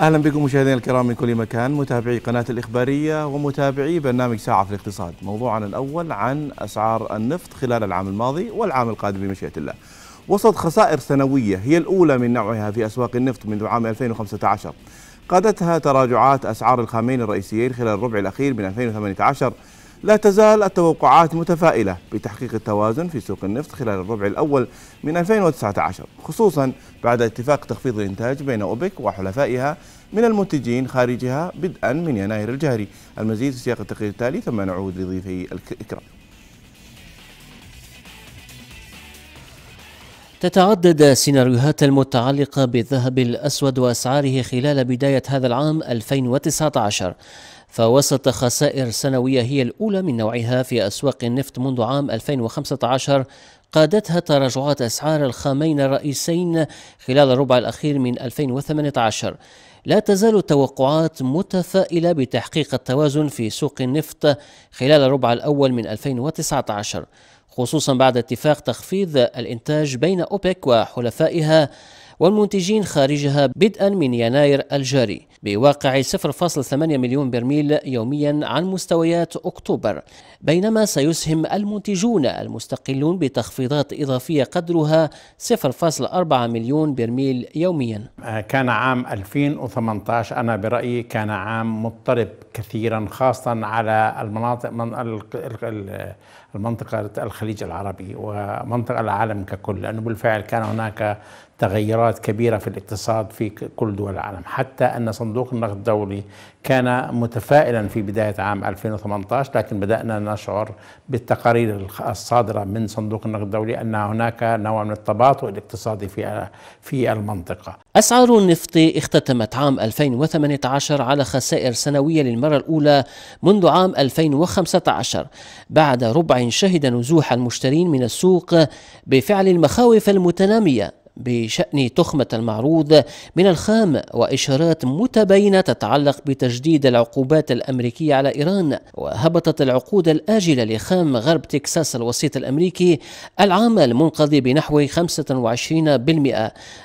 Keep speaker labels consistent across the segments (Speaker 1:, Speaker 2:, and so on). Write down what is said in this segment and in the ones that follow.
Speaker 1: اهلا بكم مشاهدينا الكرام من كل مكان متابعي قناه الاخباريه ومتابعي برنامج ساعه في الاقتصاد موضوعنا الاول عن اسعار النفط خلال العام الماضي والعام القادم بمشيئه الله وسط خسائر سنويه هي الاولى من نوعها في اسواق النفط منذ عام 2015 قادتها تراجعات اسعار الخامين الرئيسيين خلال الربع الاخير من 2018 لا تزال التوقعات متفائلة بتحقيق التوازن في سوق النفط خلال الربع الأول من 2019 خصوصا بعد اتفاق تخفيض الإنتاج بين أوبك وحلفائها من المنتجين خارجها بدءا من يناير الجاري المزيد في سياق التقرير التالي ثم نعود لضيفي الإكرام
Speaker 2: تتعدد السيناريوهات المتعلقة بالذهب الأسود وأسعاره خلال بداية هذا العام 2019 فوسط خسائر سنوية هي الأولى من نوعها في أسواق النفط منذ عام 2015 قادتها تراجعات أسعار الخامين الرئيسين خلال الربع الأخير من 2018 لا تزال التوقعات متفائلة بتحقيق التوازن في سوق النفط خلال الربع الأول من 2019 خصوصا بعد اتفاق تخفيض الإنتاج بين أوبك وحلفائها والمنتجين خارجها بدءا من يناير الجاري بواقع 0.8 مليون برميل يوميا عن مستويات أكتوبر بينما سيسهم المنتجون المستقلون بتخفيضات إضافية قدرها 0.4 مليون برميل يوميا كان عام 2018 أنا برأيي كان عام
Speaker 3: مضطرب كثيرا خاصة على المناطق من المنطقة الخليج العربي ومنطقة العالم ككل لأنه بالفعل كان هناك تغيرات كبيرة في الاقتصاد في كل دول العالم حتى أن صندوق النقد الدولي كان متفائلا في بداية عام 2018 لكن بدأنا نشعر بالتقارير الصادرة من صندوق النقد الدولي أن هناك نوع من التباطؤ الاقتصادي في في
Speaker 2: المنطقة أسعار النفط اختتمت عام 2018 على خسائر سنوية للمرة الأولى منذ عام 2015 بعد ربع شهد نزوح المشترين من السوق بفعل المخاوف المتنامية بشأن تخمة المعروض من الخام وإشارات متباينة تتعلق بتجديد العقوبات الأمريكية على إيران وهبطت العقود الآجلة لخام غرب تكساس الوسيط الأمريكي العام المنقضي بنحو 25%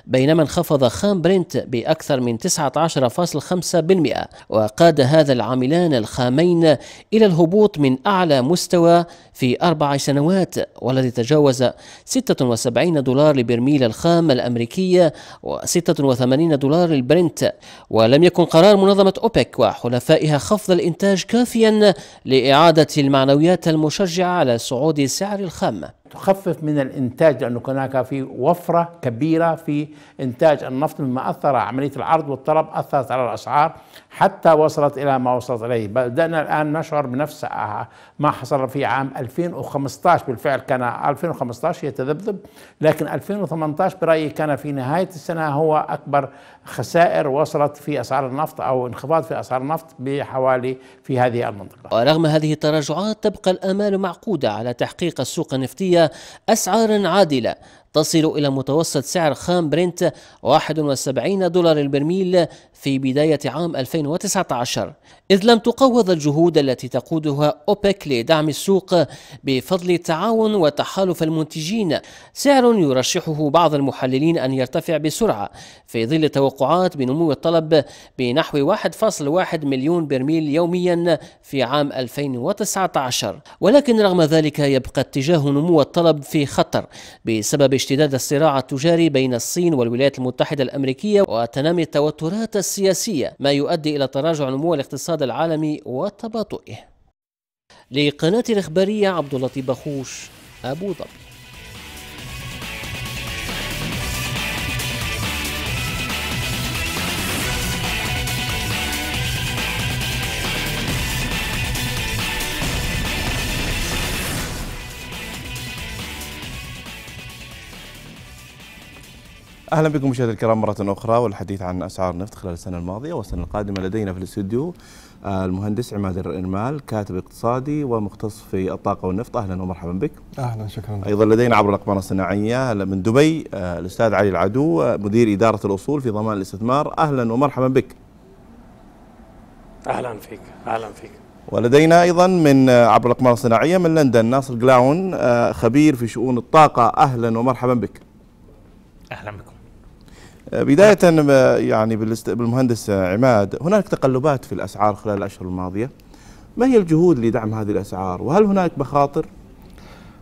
Speaker 2: بينما انخفض خام برنت بأكثر من 19.5% وقاد هذا العاملان الخامين إلى الهبوط من أعلى مستوى في أربع سنوات والذي تجاوز 76 دولار لبرميل الخام العامة الأمريكية و86 دولار للبرنت ولم يكن قرار منظمة أوبك وحلفائها خفض الإنتاج كافيا لإعادة المعنويات المشجعة على صعود سعر الخام تخفف من الانتاج لانه كان هناك في وفره كبيره في
Speaker 3: انتاج النفط مما اثر عمليه العرض والطلب اثرت على الاسعار حتى وصلت الى ما وصلت اليه، بدانا الان نشعر بنفس آه، ما حصل في عام 2015 بالفعل كان 2015 يتذبذب لكن 2018 برايي كان في نهايه
Speaker 2: السنه هو اكبر خسائر وصلت في اسعار النفط او انخفاض في اسعار النفط بحوالي في هذه المنطقه. ورغم هذه التراجعات تبقى الامال معقوده على تحقيق السوق النفطيه اسعار عادله تصل إلى متوسط سعر خام برنت 71 دولار البرميل في بداية عام 2019 إذ لم تقوض الجهود التي تقودها أوبك لدعم السوق بفضل التعاون وتحالف المنتجين سعر يرشحه بعض المحللين أن يرتفع بسرعة في ظل توقعات بنمو الطلب بنحو 1.1 مليون برميل يوميا في عام 2019 ولكن رغم ذلك يبقى اتجاه نمو الطلب في خطر بسبب اشتداد الصراع التجاري بين الصين والولايات المتحدة الأمريكية وتنامي التوترات السياسية ما يؤدي إلى تراجع نمو الاقتصاد العالمي وتباطؤه لقناة الإخبارية عبد اللطيف بخوش أبو ظبي
Speaker 1: اهلا بكم مشاهدينا الكرام مره اخرى والحديث عن اسعار النفط خلال السنه الماضيه والسنه القادمه لدينا في الاستوديو آه، المهندس عماد الرمال كاتب اقتصادي ومختص في الطاقه والنفط اهلا ومرحبا بك
Speaker 4: اهلا شكرا
Speaker 1: ايضا لدينا عبر الاقمار الصناعيه من دبي آه، الاستاذ علي العدو آه، مدير اداره الاصول في ضمان الاستثمار اهلا ومرحبا بك
Speaker 5: اهلا فيك اهلا فيك
Speaker 1: ولدينا ايضا من عبر الاقمار الصناعيه من لندن ناصر قلاون خبير في شؤون الطاقه اهلا ومرحبا بك اهلا بكم بداية يعني بالمهندس عماد هناك تقلبات في الأسعار خلال الأشهر الماضية ما هي الجهود لدعم هذه الأسعار وهل هناك مخاطر؟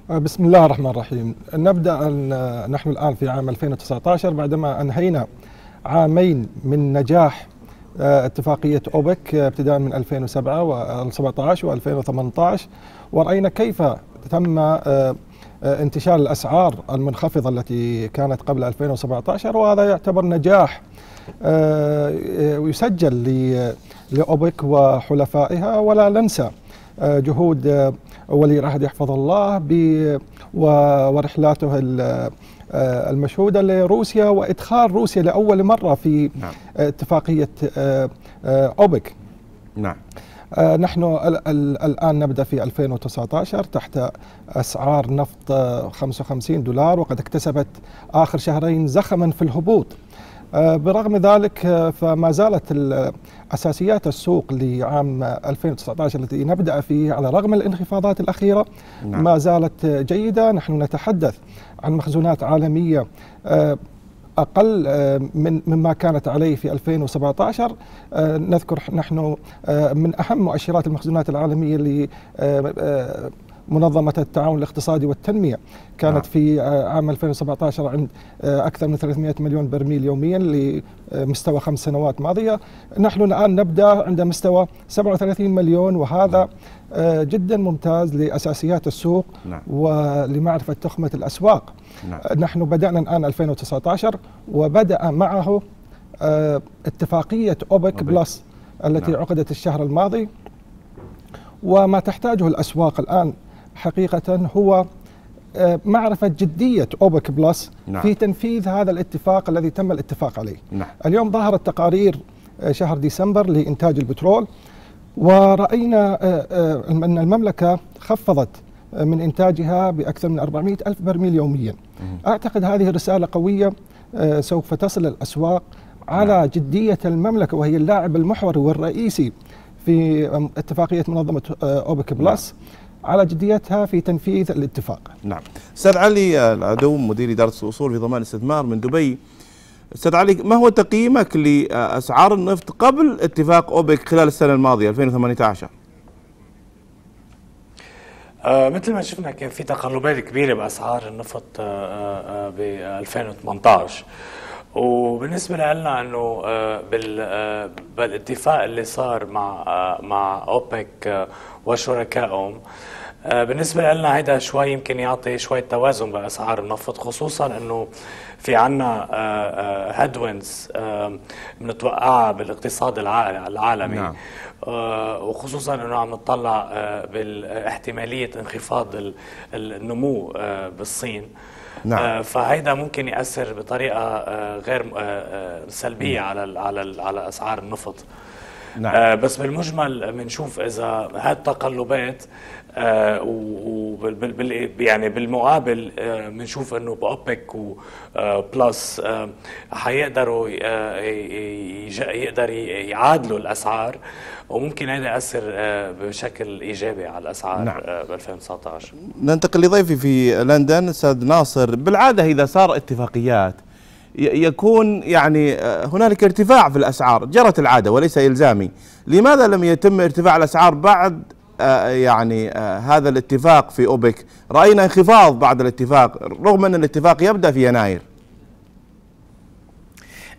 Speaker 4: آه، بسم الله الرحمن الرحيم نبدأ أن نحن الآن في عام 2019 بعدما أنهينا عامين من نجاح آه، اتفاقية أوبك آه، ابتداء من 2007 و 2017 و 2018 ورأينا كيف تم آه، انتشار الاسعار المنخفضه التي كانت قبل 2017 وهذا يعتبر نجاح آه، آه، يسجل لاوبك وحلفائها ولا ننسى جهود ولي العهد يحفظ الله ورحلاته المشهودة لروسيا وإدخال روسيا لأول مرة في نعم. اتفاقية أوبك نعم آه، نحن الآن نبدأ في 2019 تحت أسعار نفط 55 دولار وقد اكتسبت آخر شهرين زخما في الهبوط آه، برغم ذلك آه، فما زالت أساسيات السوق لعام 2019 التي نبدأ فيه على رغم الانخفاضات الأخيرة نعم. ما زالت جيدة نحن نتحدث عن مخزونات عالمية اقل آه، من مما كانت عليه في 2017 آه، نذكر نحن آه، من اهم مؤشرات المخزونات العالميه اللي منظمة التعاون الاقتصادي والتنمية كانت نعم. في آه، عام 2017 عند آه، أكثر من 300 مليون برميل يوميا لمستوى خمس سنوات ماضية نحن الآن نبدأ عند مستوى 37 مليون وهذا نعم. آه، جدا ممتاز لأساسيات السوق نعم. ولمعرفة تخمة الأسواق نعم. نحن بدأنا الآن 2019 وبدأ معه اتفاقية أوبك, بلس التي نعم. عقدت الشهر الماضي وما تحتاجه الأسواق الآن حقيقة هو آه، معرفة جدية أوبك بلس نعم. في تنفيذ هذا الاتفاق الذي تم الاتفاق عليه نعم. اليوم ظهرت تقارير آه، شهر ديسمبر لإنتاج البترول ورأينا آه، أن المملكة خفضت من إنتاجها بأكثر من 400 ألف برميل يوميا أعتقد هذه رسالة قوية سوف تصل الأسواق على نعم. جدية المملكة وهي اللاعب المحوري والرئيسي في اتفاقية منظمة أوبك بلس نعم. على جديتها في تنفيذ الاتفاق.
Speaker 1: نعم. استاذ علي العدو مدير اداره الاصول في ضمان الاستثمار من دبي. استاذ علي ما هو تقييمك لاسعار النفط قبل اتفاق اوبك خلال السنه الماضيه 2018؟
Speaker 5: آه، مثل ما شفنا كان في تقلبات كبيره باسعار النفط آه، آه، ب 2018 وبالنسبه لنا انه آه، آه، بالاتفاق اللي صار مع آه، مع اوبك وشركائهم بالنسبة لنا هيدا شوي يمكن يعطي شوي توازن بأسعار النفط خصوصا أنه في عنا هيدوينز بنتوقعها بالاقتصاد العالمي نعم. وخصوصا أنه عم نطلع باحتمالية انخفاض النمو بالصين نعم. آه، فهيدا ممكن ياثر بطريقه آه، غير آه، سلبيه نعم. على الـ على الـ على اسعار النفط نعم. بس بالمجمل بنشوف اذا هالتقلبات آه، وبال يعني بالمقابل آه، بنشوف انه باوبك وبلس آه، حيقدروا يقدر يعادلوا الاسعار وممكن هذا ياثر بشكل ايجابي على الاسعار نعم. ب 2019
Speaker 1: ننتقل لضيفي في لندن استاذ ناصر بالعاده اذا صار اتفاقيات يكون يعني هنالك ارتفاع في الاسعار جرت العاده وليس الزامي لماذا لم يتم ارتفاع الاسعار بعد آه، يعني آه، هذا الاتفاق في أوبك رأينا انخفاض بعد الاتفاق رغم أن الاتفاق يبدأ في يناير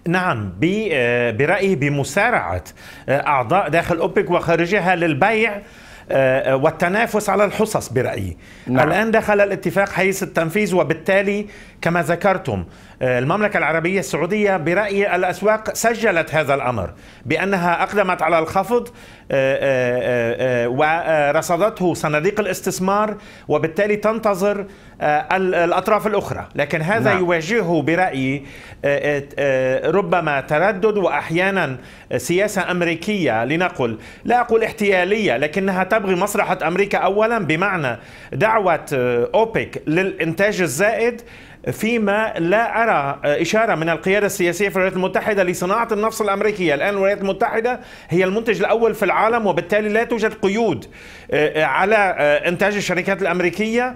Speaker 3: نعم آه، برأيي بمسارعة أعضاء داخل أوبك وخارجها للبيع آه، آه، والتنافس على الحصص برأيي نعم. الآن دخل الاتفاق حيث التنفيذ وبالتالي كما ذكرتم آه، المملكة العربية السعودية برأيي الأسواق سجلت هذا الأمر بأنها أقدمت على الخفض ورصدته صناديق الاستثمار وبالتالي تنتظر آه، الأطراف الأخرى لكن هذا نعم. يواجهه برأيي آه، آه، ربما تردد وأحيانا سياسة أمريكية لنقل لا أقول احتيالية لكنها تبغي مصلحة أمريكا أولا بمعنى دعوة أوبك للإنتاج الزائد فيما لا أرى إشارة من القيادة السياسية في الولايات المتحدة لصناعة النفط الأمريكية الآن الولايات المتحدة هي المنتج الأول في العالم وبالتالي لا توجد قيود على إنتاج الشركات الأمريكية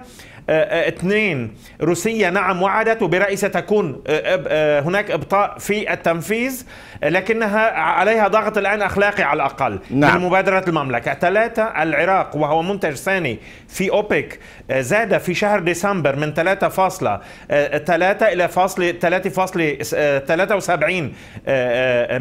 Speaker 3: آه، آه، اثنين روسيا نعم وعدت وبرأيي ستكون آه، هناك إبطاء في التنفيذ لكنها عليها ضغط الآن أخلاقي على الأقل نعم. من مبادرة المملكة ثلاثة العراق وهو منتج ثاني في أوبك زاد في شهر ديسمبر من 3.3 إلى فاصل 3.73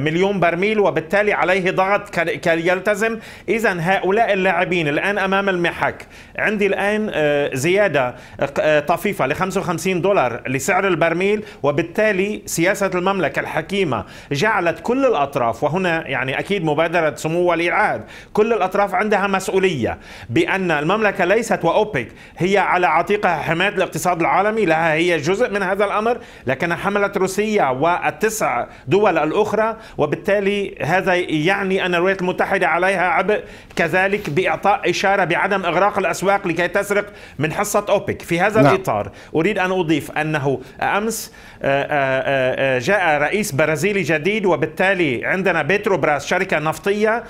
Speaker 3: مليون برميل وبالتالي عليه ضغط يلتزم إذا هؤلاء اللاعبين الآن أمام المحك عندي الآن زيادة آه، طفيفة ل 55 دولار لسعر البرميل وبالتالي سياسة المملكة الحكيمة جعلت كل الأطراف وهنا يعني أكيد مبادرة سمو ولي العهد كل الأطراف عندها مسؤولية بأن المملكة ليست وأوبك هي على عاتقها حماية الاقتصاد العالمي لها هي جزء من هذا الأمر لكن حملت روسيا والتسع دول الأخرى وبالتالي هذا يعني أن الولايات المتحدة عليها عبء كذلك بإعطاء إشارة بعدم إغراق الأسواق لكي تسرق من حصة أوبك توبيك في هذا نعم. الإطار أريد أن أضيف أنه أمس آه، آه، آه، جاء رئيس برازيلي جديد وبالتالي عندنا بتروبراس شركة نفطية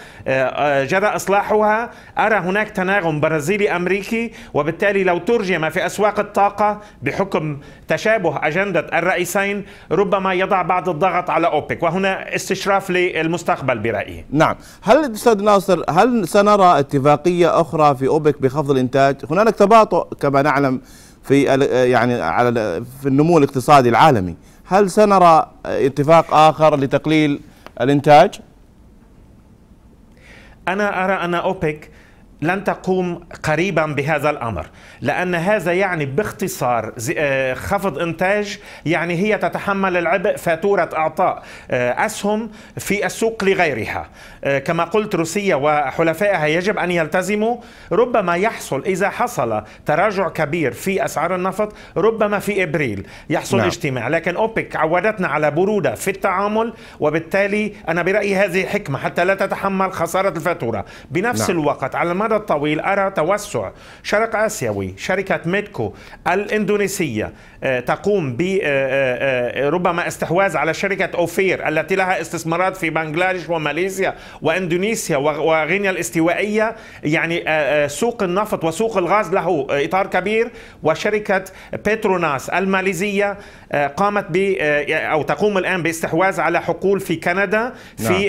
Speaker 3: جرى إصلاحها أرى هناك تناغم برازيلي أمريكي وبالتالي لو ترجم في أسواق الطاقة بحكم تشابه أجندة الرئيسين ربما يضع بعض الضغط على أوبك وهنا استشراف للمستقبل برأيي
Speaker 1: نعم هل أستاذ ناصر هل سنرى اتفاقية أخرى في أوبك بخفض الإنتاج هنالك تباطؤ كما نعلم العالم في يعني على في النمو الاقتصادي العالمي هل سنرى اتفاق
Speaker 3: اخر لتقليل الانتاج؟ انا ارى ان اوبك لن تقوم قريبا بهذا الامر لان هذا يعني باختصار آه، خفض انتاج يعني هي تتحمل العبء فاتوره اعطاء آه، اسهم في السوق لغيرها آه، كما قلت روسيا وحلفائها يجب ان يلتزموا ربما يحصل اذا حصل تراجع كبير في اسعار النفط ربما في ابريل يحصل نعم. اجتماع لكن اوبك عودتنا على بروده في التعامل وبالتالي انا برايي هذه حكمه حتى لا تتحمل خساره الفاتوره بنفس نعم. الوقت على المر المدى الطويل أرى توسع شرق آسيوي شركة ميدكو الإندونيسية تقوم بربما آه، آه، آه، استحواذ على شركة أوفير التي لها استثمارات في بنغلاديش وماليزيا وإندونيسيا وغينيا الاستوائية يعني سوق النفط وسوق الغاز له إطار كبير وشركة بتروناس الماليزية قامت ب أو تقوم الآن باستحواذ على حقول في كندا في نعم.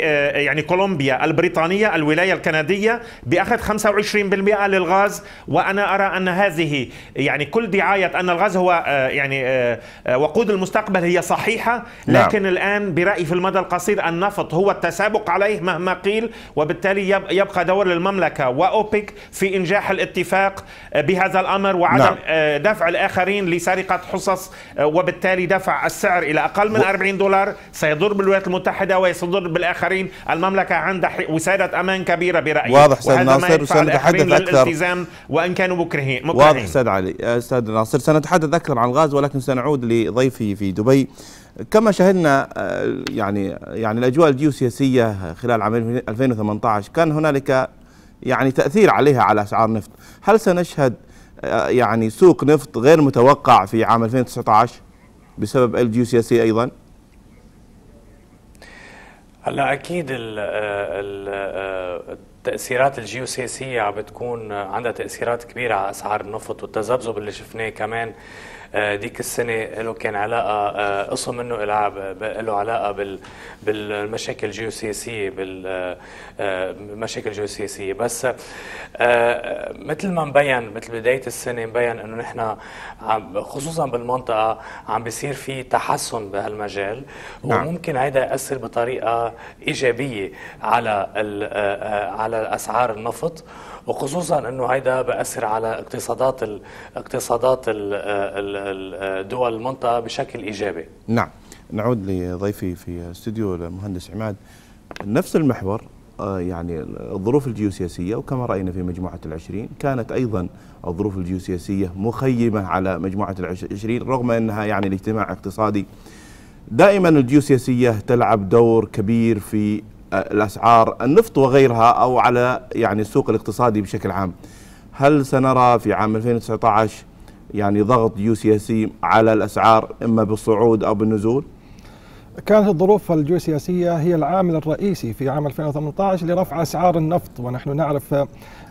Speaker 3: يعني كولومبيا البريطانية الولاية الكندية بأخذ 25% للغاز وأنا أرى أن هذه يعني كل دعاية أن الغاز هو يعني آه، آه، وقود المستقبل هي صحيحة نعم. لكن نعم. الآن برأيي في المدى القصير النفط هو التسابق عليه مهما قيل وبالتالي يبقى دور للمملكة وأوبك في إنجاح الاتفاق آه، بهذا الأمر وعدم نعم. دفع الآخرين لسرقة حصص وبالتالي دفع السعر إلى أقل من و... 40 دولار سيضر بالولايات المتحدة ويصدر بالآخرين المملكة عندها وسادة أمان كبيرة برأيي واضح سيد ناصر سنتحدث أكثر وإن كانوا مكرهين, مكرهين. واضح
Speaker 1: سيد علي سيد ناصر سنتحدث أكثر عن الغاز الجواز ولكن سنعود لضيفي في دبي كما شهدنا آه، يعني يعني الاجواء الجيوسياسيه خلال عام 2018 كان هنالك يعني تاثير عليها على اسعار النفط، هل سنشهد آه، يعني سوق نفط غير متوقع في عام 2019 بسبب الجيوسياسي ايضا؟
Speaker 5: هلا اكيد آه، التاثيرات الجيوسياسيه عم بتكون عندها تاثيرات كبيره على اسعار النفط والتذبذب اللي شفناه كمان آه، ديك السنه له كان علاقه آه، قسم منه العاب له علاقه بالمشاكل الجيوسياسيه بالمشاكل آه، الجيوسياسيه بس مثل ما مبين مثل بدايه السنه مبين انه نحن خصوصا بالمنطقه عم بيصير في تحسن بهالمجال نعم. وممكن هيدا ياثر بطريقه ايجابيه على على اسعار النفط وخصوصا انه هيدا بأثر على اقتصادات اقتصادات ال دول المنطقه بشكل ايجابي.
Speaker 1: نعم نعود لضيفي في استوديو المهندس عماد نفس المحور آه، يعني الظروف الجيوسياسية وكما رأينا في مجموعة العشرين كانت أيضا الظروف الجيوسياسية مخيمة على مجموعة العشرين رغم أنها يعني الاجتماع اقتصادي دائما الجيوسياسية تلعب دور كبير في الأسعار النفط وغيرها أو على يعني السوق الاقتصادي بشكل عام هل سنرى في عام 2019 يعني ضغط سي على الأسعار إما بالصعود أو بالنزول؟ كانت
Speaker 4: الظروف الجيوسياسية هي العامل الرئيسي في عام 2018 لرفع أسعار النفط ونحن نعرف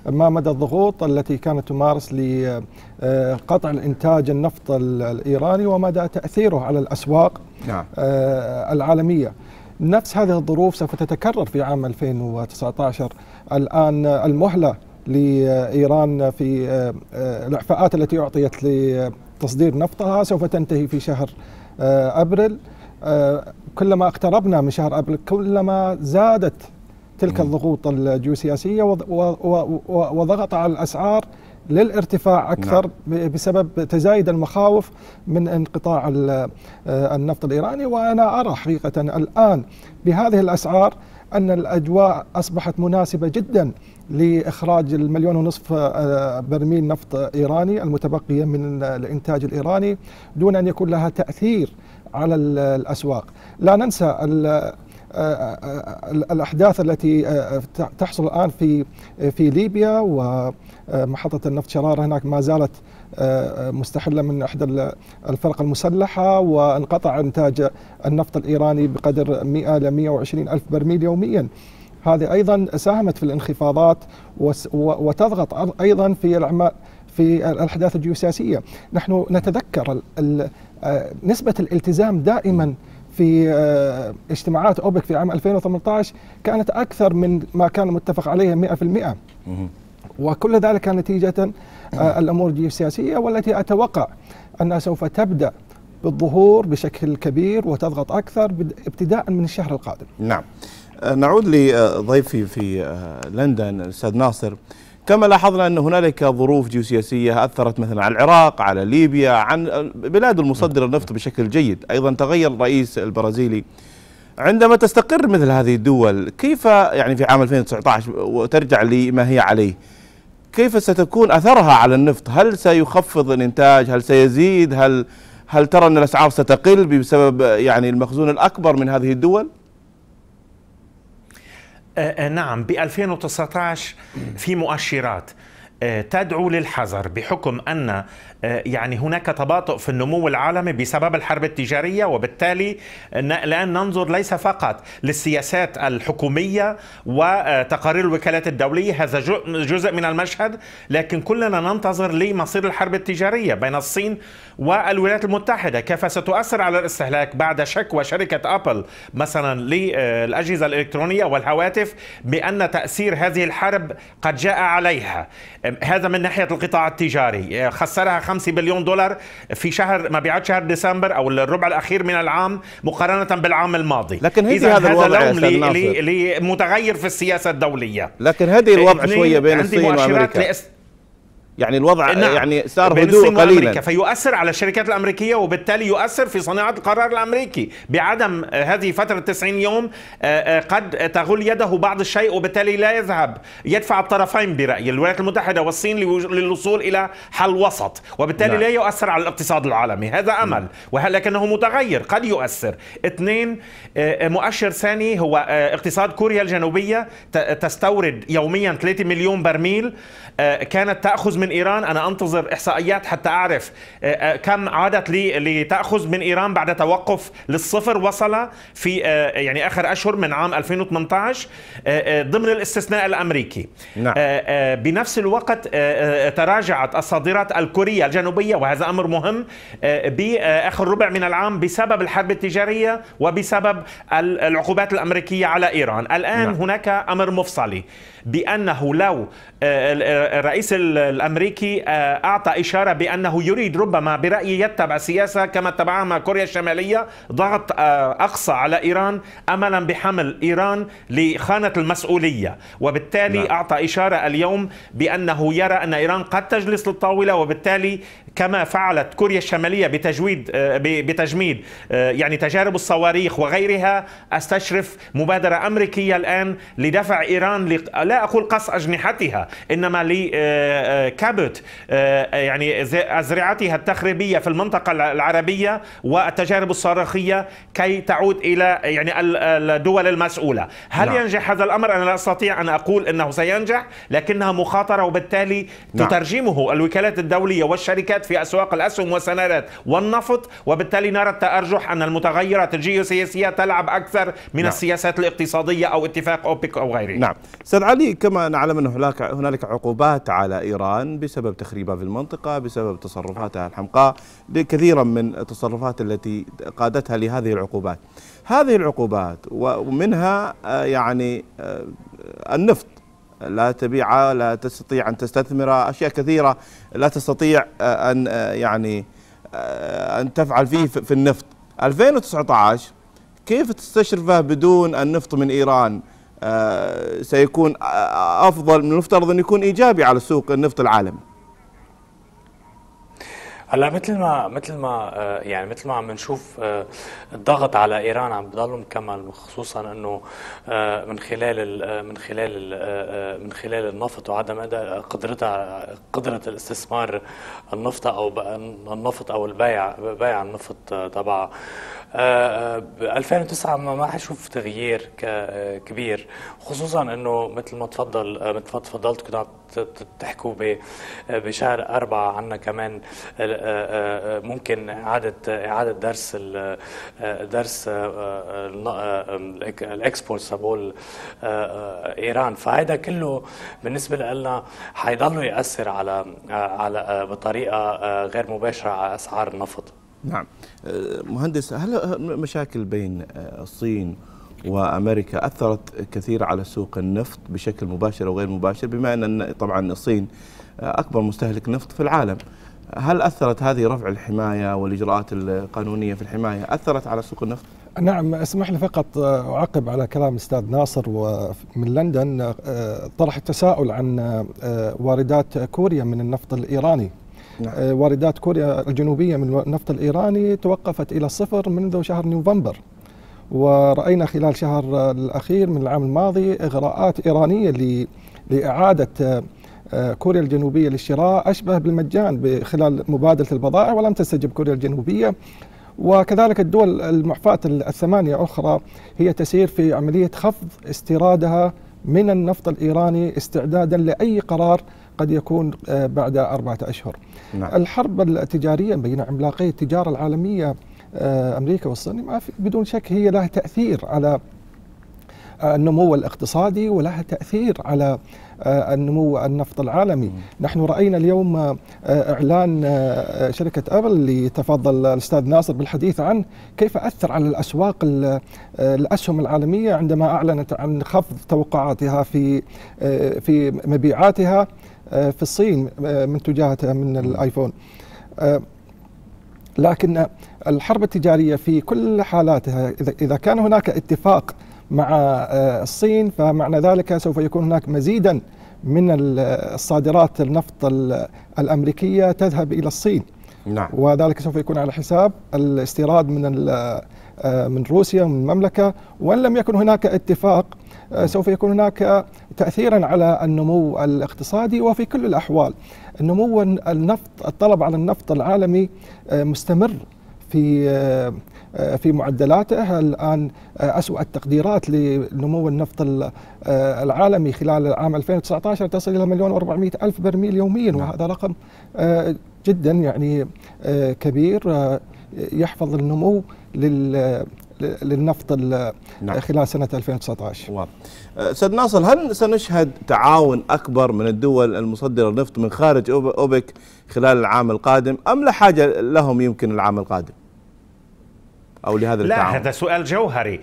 Speaker 4: ما مدى الضغوط التي كانت تمارس لقطع الإنتاج النفط الإيراني ومدى تأثيره على الأسواق نعم. آه، العالمية نفس هذه الظروف سوف تتكرر في عام 2019 الآن المهلة لإيران في آه، آه، الإعفاءات التي أعطيت لتصدير نفطها سوف تنتهي في شهر آه، أبريل كلما اقتربنا من شهر أبريل كلما زادت تلك الضغوط الجيوسياسية وضغط على الأسعار للارتفاع أكثر نعم. بسبب تزايد المخاوف من انقطاع آه، النفط الإيراني وأنا أرى حقيقة الآن بهذه الأسعار أن الأجواء أصبحت مناسبة جدا لإخراج المليون ونصف آه، برميل نفط إيراني المتبقية من الإنتاج الإيراني دون أن يكون لها تأثير على الأسواق لا ننسى آه، آه، آه، الاحداث التي تحصل الان في في ليبيا ومحطه النفط شراره هناك ما زالت مستحله من احدى الفرق المسلحه وانقطع انتاج النفط الايراني بقدر 100 ل 120 الف برميل يوميا. هذه ايضا ساهمت في الانخفاضات وتضغط ايضا في الاعمال في الاحداث الجيوسياسيه، نحن نتذكر نسبه الالتزام دائما في آه، اجتماعات أوبك في عام 2018 كانت أكثر من ما كان متفق عليه 100% وكل ذلك كان نتيجة آه، الأمور الجيوسياسية والتي أتوقع أنها سوف تبدأ بالظهور بشكل كبير وتضغط أكثر ابتداء من الشهر القادم
Speaker 1: نعم آه، نعود لضيفي في لندن الأستاذ ناصر كما لاحظنا أن هنالك ظروف جيوسياسية أثرت مثلا على العراق على ليبيا عن بلاد المصدر النفط بشكل جيد أيضا تغير الرئيس البرازيلي عندما تستقر مثل هذه الدول كيف يعني في عام 2019 وترجع لما هي عليه كيف ستكون أثرها على النفط هل سيخفض الإنتاج هل سيزيد هل هل ترى أن الأسعار ستقل بسبب يعني المخزون الأكبر من هذه
Speaker 3: الدول؟ آه، آه، نعم ب 2019 في مؤشرات آه، تدعو للحذر بحكم ان آه، يعني هناك تباطؤ في النمو العالمي بسبب الحرب التجاريه وبالتالي الان آه، ننظر ليس فقط للسياسات الحكوميه وتقارير الوكالات الدوليه هذا جزء من المشهد لكن كلنا ننتظر لمصير الحرب التجاريه بين الصين والولايات المتحده كيف ستؤثر على الاستهلاك بعد شكوى شركه ابل مثلا للاجهزه الالكترونيه والهواتف بان تاثير هذه الحرب قد جاء عليها هذا من ناحيه القطاع التجاري أه، خسرها 5 بليون دولار في شهر مبيعات شهر ديسمبر او الربع الاخير من العام مقارنه بالعام الماضي لكن هذا هذا الوضع لي لي لي متغير في السياسه الدوليه لكن هذه إيه، الوضع شويه بين الصين وامريكا يعني الوضع إيه، نعم. يعني صار هدوء قليلا أمريكا فيؤثر على الشركات الامريكيه وبالتالي يؤثر في صناعه القرار الامريكي بعدم آه، هذه فتره 90 يوم آه، آه، قد تغل يده بعض الشيء وبالتالي لا يذهب يدفع الطرفين برايي الولايات المتحده والصين للوصول الى حل وسط وبالتالي نعم. لا يؤثر على الاقتصاد العالمي هذا نعم. امل ولكنه متغير قد يؤثر اثنين مؤشر ثاني هو اقتصاد كوريا الجنوبيه تستورد يوميا 3 مليون برميل كانت تاخذ من من ايران انا انتظر احصائيات حتى اعرف آه، آه، كم عادت لي لتاخذ من ايران بعد توقف للصفر وصل في آه، يعني اخر اشهر من عام 2018 ضمن الاستثناء الامريكي نعم. بنفس الوقت تراجعت الصادرات الكوريه الجنوبيه وهذا امر مهم باخر ربع من العام بسبب الحرب التجاريه وبسبب العقوبات الامريكيه على ايران الان نعم. هناك امر مفصلي بأنه لو آه، آه، الرئيس الأمريكي آه، أعطى إشارة بأنه يريد ربما برأيي يتبع سياسة كما اتبعها كوريا الشمالية ضغط أقصى على إيران أملا بحمل إيران لخانة المسؤولية وبالتالي لا. نعم. أعطى إشارة اليوم بأنه يرى أن إيران قد تجلس للطاولة وبالتالي كما فعلت كوريا الشمالية بتجويد بتجميد يعني تجارب الصواريخ وغيرها استشرف مبادرة أمريكية الآن لدفع إيران لا لا أقول قص أجنحتها إنما لكابوت آه، آه، آه، يعني أزرعتها التخريبية في المنطقة العربية والتجارب الصاروخية كي تعود إلى يعني الدول المسؤولة هل نعم. ينجح هذا الأمر أنا لا أستطيع أن أقول أنه سينجح لكنها مخاطرة وبالتالي نعم. تترجمه الوكالات الدولية والشركات في أسواق الأسهم والسندات والنفط وبالتالي نرى التأرجح أن المتغيرات الجيوسياسية تلعب أكثر من نعم. السياسات الاقتصادية أو اتفاق أوبك أو غيره نعم
Speaker 1: سيد علي كما نعلم أن هناك هنالك عقوبات على إيران بسبب تخريبها في المنطقة بسبب تصرفاتها الحمقاء كثيرا من التصرفات التي قادتها لهذه العقوبات هذه العقوبات ومنها آه، يعني آه، النفط لا تبيع لا تستطيع أن تستثمر أشياء كثيرة لا تستطيع آه، أن يعني أن تفعل فيه في النفط 2019 كيف تستشرفه بدون النفط من إيران؟ آه، سيكون افضل من المفترض ان يكون ايجابي على سوق النفط العالمي.
Speaker 5: هلا مثل ما مثل ما آه، يعني مثل ما عم نشوف آه، الضغط على ايران عم بضل مكمل خصوصا انه من خلال من خلال من خلال النفط وعدم قدرتها قدره الاستثمار النفط او النفط او البيع بيع النفط تبعها 2009 آه، آه، ما حشوف تغيير آه، كبير خصوصا انه مثل ما تفضل مثل ما تفضلت كنت تحكوا بشهر أربعة عنا كمان ممكن إعادة إعادة درس درس الإكسبورتس تبول إيران فهذا كله بالنسبة لنا حيضله يأثر على على بطريقة غير مباشرة على أسعار النفط
Speaker 1: نعم أه، مهندس هل مشاكل بين أه، الصين وامريكا اثرت كثير على سوق النفط بشكل مباشر او غير مباشر بما ان طبعا الصين أه، اكبر مستهلك نفط في العالم هل اثرت هذه رفع الحمايه والاجراءات القانونيه في الحمايه اثرت على سوق النفط نعم اسمح لي فقط
Speaker 4: اعقب على كلام استاذ ناصر ومن لندن طرح التساؤل عن واردات كوريا من النفط الايراني آه، واردات كوريا الجنوبية من النفط الإيراني توقفت إلى الصفر منذ شهر نوفمبر ورأينا خلال شهر الأخير من العام الماضي إغراءات إيرانية لإعادة آه، آه، كوريا الجنوبية للشراء أشبه بالمجان خلال مبادلة البضائع ولم تستجب كوريا الجنوبية وكذلك الدول المحفاه الثمانية أخرى هي تسير في عملية خفض استيرادها من النفط الإيراني استعدادا لأي قرار قد يكون آه، بعد أربعة أشهر نعم. الحرب التجارية بين عملاقي التجارة العالمية آه، أمريكا والصين بدون شك هي لها تأثير على آه، النمو الاقتصادي ولها تأثير على النمو النفط العالمي مم. نحن رأينا اليوم إعلان شركة أبل اللي تفضل الأستاذ ناصر بالحديث عنه كيف أثر على الأسواق الأسهم العالمية عندما أعلنت عن خفض توقعاتها في في مبيعاتها آه، في الصين آه، من آه، من الايفون لكن الحرب التجاريه في كل حالاتها اذا كان هناك اتفاق مع الصين فمعنى ذلك سوف يكون هناك مزيدا من الصادرات النفط الامريكيه تذهب الى الصين نعم. وذلك سوف يكون على حساب الاستيراد من من روسيا ومن المملكه وان لم يكن هناك اتفاق آه، سوف يكون هناك تاثيرا على النمو الاقتصادي وفي كل الاحوال النمو النفط الطلب على النفط العالمي آه، مستمر في آه، في معدلاته الان اسوء التقديرات لنمو النفط العالمي خلال العام 2019 تصل الى مليون و400 الف برميل يوميا نعم. وهذا رقم جدا يعني كبير يحفظ النمو لل للنفط نعم. خلال سنة 2019
Speaker 1: واضح. أستاذ أه، ناصر هل سنشهد تعاون أكبر من الدول المصدرة للنفط من خارج أوبك خلال العام القادم أم لا حاجة لهم يمكن العام القادم؟ أو لهذا التعاون؟ لا
Speaker 3: هذا سؤال جوهري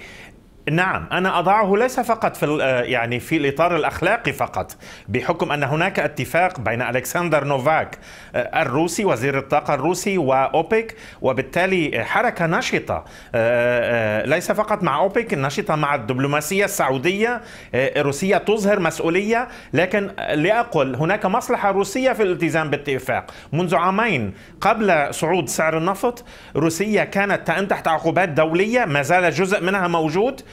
Speaker 3: نعم انا اضعه ليس فقط في آه، يعني في الاطار الاخلاقي فقط بحكم ان هناك اتفاق بين الكسندر نوفاك آه، الروسي وزير الطاقه الروسي واوبك وبالتالي حركه نشطه آه، ليس فقط مع اوبك نشطه مع الدبلوماسيه السعوديه روسيا تظهر مسؤوليه لكن لاقل هناك مصلحه روسيه في الالتزام بالاتفاق منذ عامين قبل صعود سعر النفط روسيا كانت تحت عقوبات دوليه ما زال جزء منها موجود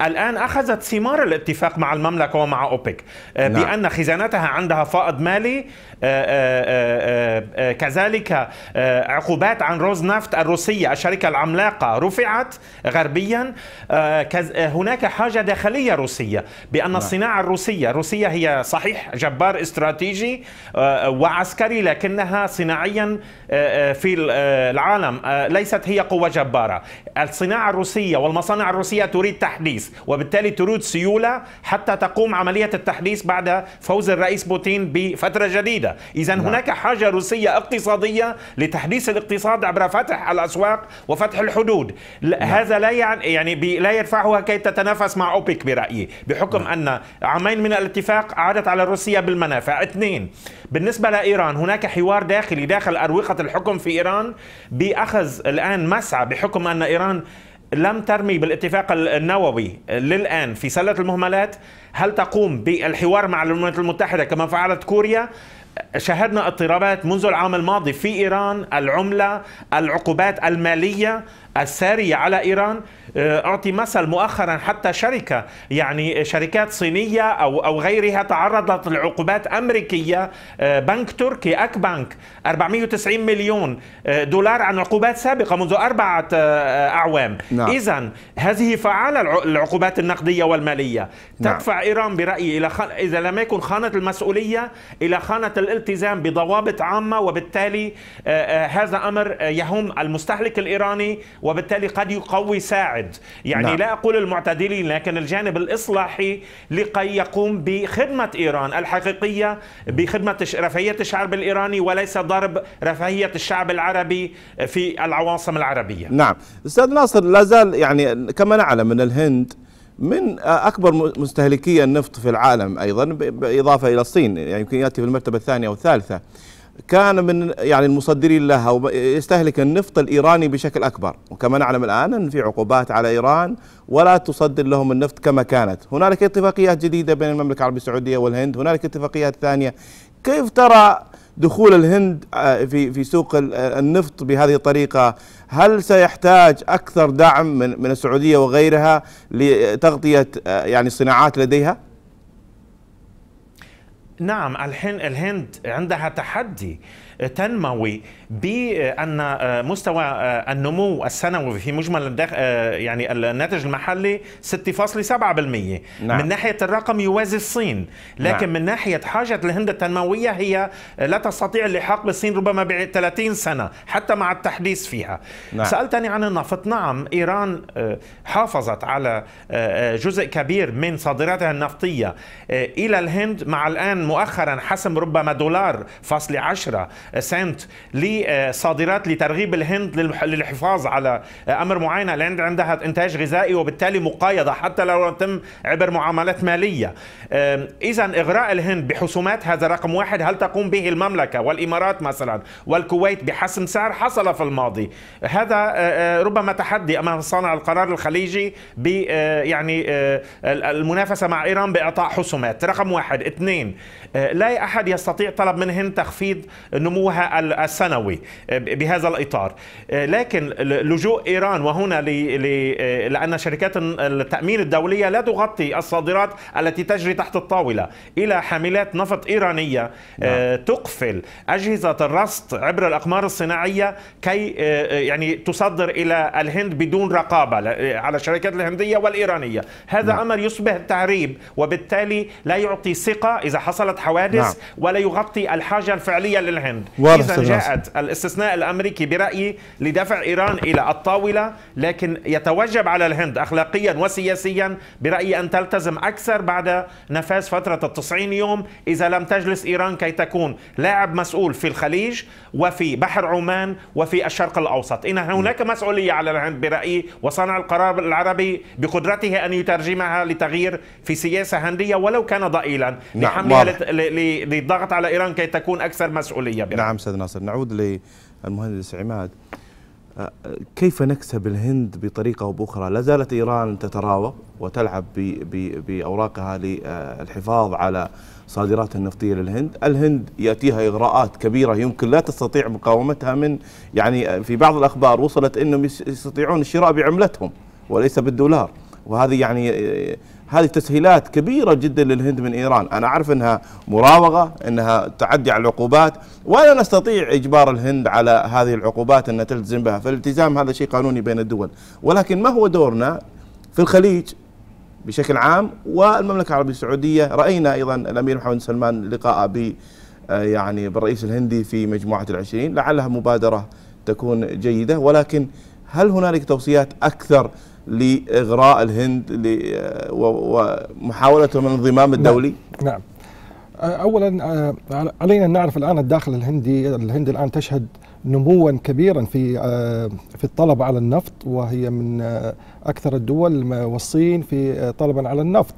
Speaker 3: الآن أخذت ثمار الاتفاق مع المملكة ومع أوبك آه، نعم. بأن خزانتها عندها فائض مالي آه، آه، كذلك عقوبات عن روز نفط الروسية الشركة العملاقة رفعت غربيا هناك حاجة داخلية روسية بأن نعم. الصناعة الروسية روسيا هي صحيح جبار استراتيجي وعسكري لكنها صناعيا في العالم ليست هي قوة جبارة الصناعة الروسية والمصانع الروسية تريد تحديث التحديث وبالتالي ترود سيولة حتى تقوم عملية التحديث بعد فوز الرئيس بوتين بفترة جديدة إذا نعم. هناك حاجة روسية اقتصادية لتحديث الاقتصاد عبر فتح الأسواق وفتح الحدود لا. نعم. هذا لا يعني, يعني لا يدفعها كي تتنافس مع أوبك برأيي بحكم لا. نعم. أن عامين من الاتفاق عادت على روسيا بالمنافع اثنين بالنسبة لإيران هناك حوار داخلي داخل أروقة الحكم في إيران بأخذ الآن مسعى بحكم أن إيران لم ترمي بالاتفاق النووي للآن في سلة المهملات هل تقوم بالحوار مع الولايات المتحدة كما فعلت كوريا شهدنا اضطرابات منذ العام الماضي في إيران العملة العقوبات المالية السارية على إيران آه، أعطي مثل مؤخرا حتى شركة يعني شركات صينية أو أو غيرها تعرضت لعقوبات أمريكية آه، بنك تركي أك بنك 490 مليون آه، دولار عن عقوبات سابقة منذ أربعة أعوام نعم. إذا هذه فعالة العقوبات النقدية والمالية نعم. تدفع إيران برأيي إلى خ... إذا لم يكن خانة المسؤولية إلى خانة الالتزام بضوابط عامة وبالتالي هذا أمر يهم المستهلك الإيراني وبالتالي قد يقوي ساعد معتد يعني نعم. لا أقول المعتدلين لكن الجانب الإصلاحي لكي يقوم بخدمة إيران الحقيقية بخدمة رفاهية الشعب الإيراني وليس ضرب رفاهية الشعب العربي في العواصم العربية
Speaker 1: نعم أستاذ ناصر لا زال يعني كما نعلم أن الهند من اكبر مستهلكي النفط في العالم ايضا باضافه الى الصين يعني يمكن ياتي في المرتبه الثانيه أو الثالثة كان من يعني المصدرين لها ويستهلك النفط الايراني بشكل اكبر، وكما نعلم الان ان في عقوبات على ايران ولا تصدر لهم النفط كما كانت، هنالك اتفاقيات جديده بين المملكه العربيه السعوديه والهند، هنالك اتفاقيات ثانيه، كيف ترى دخول الهند آه، في في سوق آه، النفط بهذه الطريقه هل سيحتاج اكثر دعم من من السعوديه وغيرها لتغطيه آه، يعني الصناعات لديها؟
Speaker 3: نعم الحين الهند عندها تحدي تنموي بان آه، مستوى آه، النمو السنوي في مجمل آه، يعني الناتج المحلي 6.7% نعم. من ناحيه الرقم يوازي الصين لكن نعم. من ناحيه حاجه الهند التنمويه هي لا تستطيع اللحاق بالصين ربما ب 30 سنه حتى مع التحديث فيها نعم. سالتني عن النفط نعم ايران حافظت على جزء كبير من صادراتها النفطيه الى الهند مع الان مؤخرا حسم ربما دولار فاصل 10 سنت لصادرات لترغيب الهند للحفاظ على امر معين الهند عندها انتاج غذائي وبالتالي مقايضه حتى لو تم عبر معاملات ماليه اذا اغراء الهند بحسومات هذا رقم واحد هل تقوم به المملكه والامارات مثلا والكويت بحسم سعر حصل في الماضي هذا ربما تحدي امام صانع القرار الخليجي ب يعني المنافسه مع ايران باعطاء حسومات رقم واحد اثنين آه، لا أحد يستطيع طلب منهن تخفيض نموها السنوي آه، بهذا الإطار آه، لكن لجوء إيران وهنا لأن شركات التأمين الدولية لا تغطي الصادرات التي تجري تحت الطاولة إلى حاملات نفط إيرانية نعم. تقفل أجهزة الرصد عبر الأقمار الصناعية كي يعني تصدر إلى الهند بدون رقابة على الشركات الهندية والإيرانية هذا نعم. أمر يصبح تعريب وبالتالي لا يعطي ثقة إذا حصلت الحوادث نعم. ولا يغطي الحاجة الفعلية للهند إذا جاءت الاستثناء الأمريكي برأيي لدفع إيران إلى الطاولة لكن يتوجب على الهند أخلاقيا وسياسيا برأيي أن تلتزم أكثر بعد نفاذ فترة التسعين يوم إذا لم تجلس إيران كي تكون لاعب مسؤول في الخليج وفي بحر عمان وفي الشرق الأوسط إن هناك نعم. مسؤولية على الهند برأيي وصنع القرار العربي بقدرته أن يترجمها لتغيير في سياسة هندية ولو كان ضئيلا نعم. لحملها للضغط على إيران كي تكون أكثر مسؤولية بإيران. نعم سيد ناصر نعود للمهندس عماد
Speaker 1: كيف نكسب الهند بطريقة أو بأخرى لا زالت إيران تتراوغ وتلعب بأوراقها للحفاظ على صادرات النفطية للهند الهند يأتيها إغراءات كبيرة يمكن لا تستطيع مقاومتها من يعني في بعض الأخبار وصلت أنهم يستطيعون الشراء بعملتهم وليس بالدولار وهذه يعني هذه تسهيلات كبيره جدا للهند من ايران، انا اعرف انها مراوغه، انها تعدي على العقوبات، ولا نستطيع اجبار الهند على هذه العقوبات انها تلتزم بها، فالالتزام هذا شيء قانوني بين الدول، ولكن ما هو دورنا في الخليج بشكل عام والمملكه العربيه السعوديه، راينا ايضا الامير محمد سلمان لقاءه ب آه، يعني بالرئيس الهندي في مجموعه العشرين، لعلها مبادره تكون جيده ولكن هل هنالك توصيات اكثر لاغراء الهند من الانضمام نعم. الدولي؟
Speaker 4: نعم, نعم. اولا علينا ان نعرف الان الداخل الهندي الهند الان تشهد نموا كبيرا في في الطلب على النفط وهي من اكثر الدول والصين في طلبا على النفط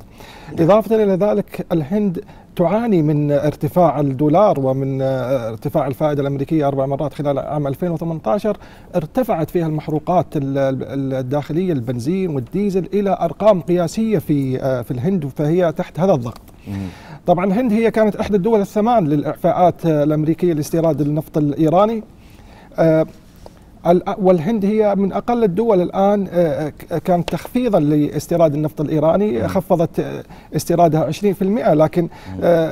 Speaker 4: اضافه الى ذلك الهند تعاني من ارتفاع الدولار ومن ارتفاع الفائدة الأمريكية أربع مرات خلال عام 2018 ارتفعت فيها المحروقات الداخلية البنزين والديزل إلى أرقام قياسية في آه، في الهند فهي تحت هذا الضغط طبعا الهند هي كانت إحدى الدول الثمان للإعفاءات آه، الأمريكية لاستيراد النفط الإيراني آه، والهند هي من اقل الدول الان آه، آه، كان تخفيضا لاستيراد النفط الايراني نعم. خفضت آه، استيرادها 20% لكن نعم.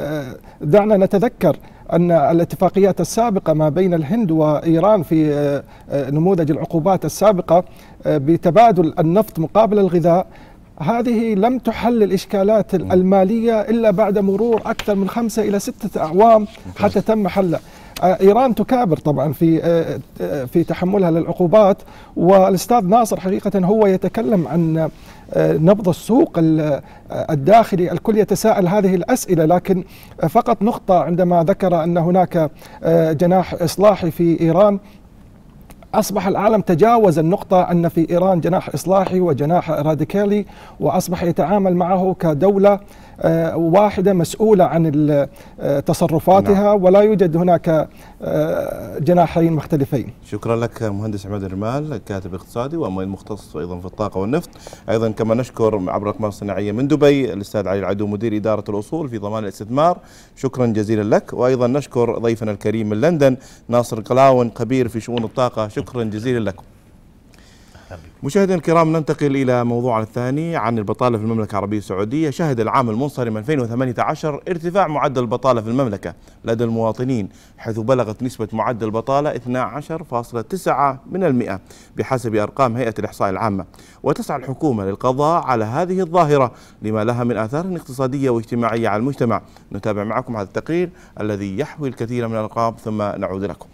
Speaker 4: دعنا نتذكر ان الاتفاقيات السابقه ما بين الهند وايران في نموذج العقوبات السابقه بتبادل النفط مقابل الغذاء هذه لم تحل الإشكالات نعم. المالية إلا بعد مرور أكثر من خمسة إلى ستة أعوام حتى تم حلها آه، ايران تكابر طبعا في آه، آه، في تحملها للعقوبات والاستاذ ناصر حقيقه هو يتكلم عن نبض السوق الداخلي الكل يتساءل هذه الاسئله لكن فقط نقطه عندما ذكر ان هناك جناح اصلاحي في ايران أصبح العالم تجاوز النقطة أن في إيران جناح إصلاحي وجناح راديكالي وأصبح يتعامل معه كدولة آه، واحدة مسؤولة عن آه، تصرفاتها نعم. ولا يوجد هناك آه، جناحين مختلفين
Speaker 1: شكرا لك مهندس عماد الرمال كاتب اقتصادي ومختص أيضا في الطاقة والنفط ايضا كما نشكر عبر الاقمار الصناعيه من دبي الاستاذ علي العدو مدير اداره الاصول في ضمان الاستثمار شكرا جزيلا لك وايضا نشكر ضيفنا الكريم من لندن ناصر قلاون كبير في شؤون الطاقه شكرا شكرا جزيلا لكم مشاهدينا الكرام ننتقل إلى موضوع الثاني عن البطالة في المملكة العربية السعودية شهد العام المنصرم 2018 ارتفاع معدل البطالة في المملكة لدى المواطنين حيث بلغت نسبة معدل البطالة 12.9 من المئة بحسب أرقام هيئة الإحصاء العامة وتسعى الحكومة للقضاء على هذه الظاهرة لما لها من آثار اقتصادية واجتماعية على المجتمع نتابع معكم هذا التقرير الذي يحوي الكثير من الأرقام ثم نعود لكم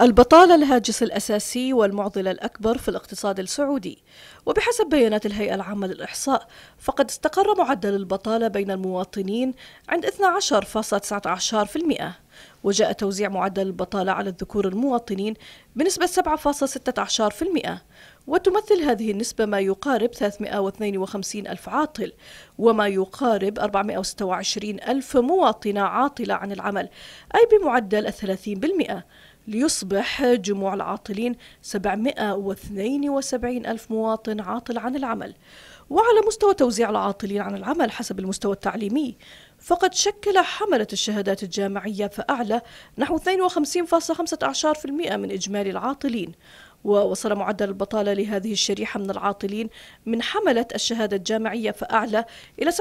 Speaker 6: البطالة الهاجس الأساسي والمعضلة الأكبر في الاقتصاد السعودي وبحسب بيانات الهيئة العامة للإحصاء فقد استقر معدل البطالة بين المواطنين عند 12.19% وجاء توزيع معدل البطالة على الذكور المواطنين بنسبة 7.16% وتمثل هذه النسبة ما يقارب 352 ألف عاطل وما يقارب 426 ألف مواطنة عاطلة عن العمل أي بمعدل 30% ليصبح جموع العاطلين 772 ألف مواطن عاطل عن العمل وعلى مستوى توزيع العاطلين عن العمل حسب المستوى التعليمي فقد شكل حملة الشهادات الجامعية فأعلى نحو 52.15% من إجمالي العاطلين ووصل معدل البطالة لهذه الشريحة من العاطلين من حملة الشهادة الجامعية فأعلى إلى 17.20%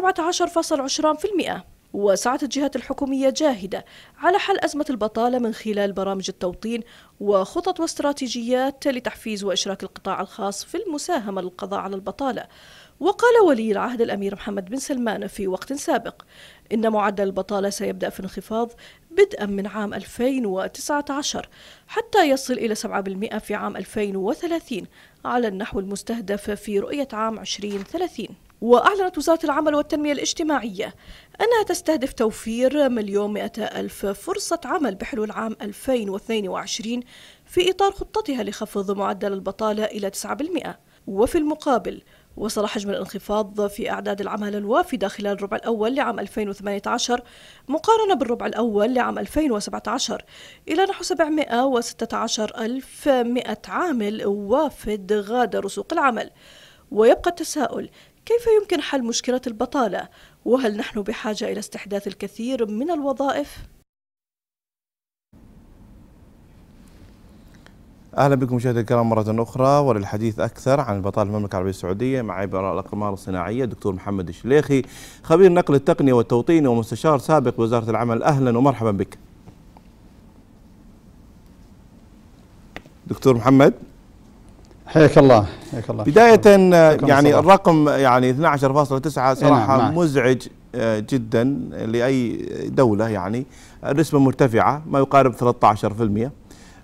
Speaker 6: وسعت الجهات الحكومية جاهدة على حل أزمة البطالة من خلال برامج التوطين وخطط واستراتيجيات لتحفيز وإشراك القطاع الخاص في المساهمة للقضاء على البطالة وقال ولي العهد الأمير محمد بن سلمان في وقت سابق إن معدل البطالة سيبدأ في انخفاض بدءا من عام 2019 حتى يصل إلى 7% في عام 2030 على النحو المستهدف في رؤية عام 2030 وأعلنت وزارة العمل والتنمية الاجتماعية أنها تستهدف توفير مليون مئة ألف فرصة عمل بحلول عام 2022 في إطار خطتها لخفض معدل البطالة إلى 9% وفي المقابل وصل حجم الانخفاض في أعداد العمالة الوافدة خلال الربع الأول لعام 2018 مقارنة بالربع الأول لعام 2017 إلى نحو 716 ألف مئة عامل وافد غادروا سوق العمل ويبقى التساؤل كيف يمكن حل مشكلة البطالة؟ وهل نحن بحاجة إلى استحداث الكثير من الوظائف؟
Speaker 1: اهلا بكم مشاهدينا الكرام مره اخرى وللحديث اكثر عن البطاله المملكه العربيه السعوديه مع براء الاقمار الصناعيه دكتور محمد الشليخي خبير نقل التقنيه والتوطين ومستشار سابق بوزاره العمل اهلا ومرحبا بك. دكتور محمد حياك الله حياك الله بداية آه، يعني الرقم يعني 12.9 إيه، نعم، صراحة نعم. مزعج آه، جدا لأي دولة يعني النسبة مرتفعة ما يقارب 13%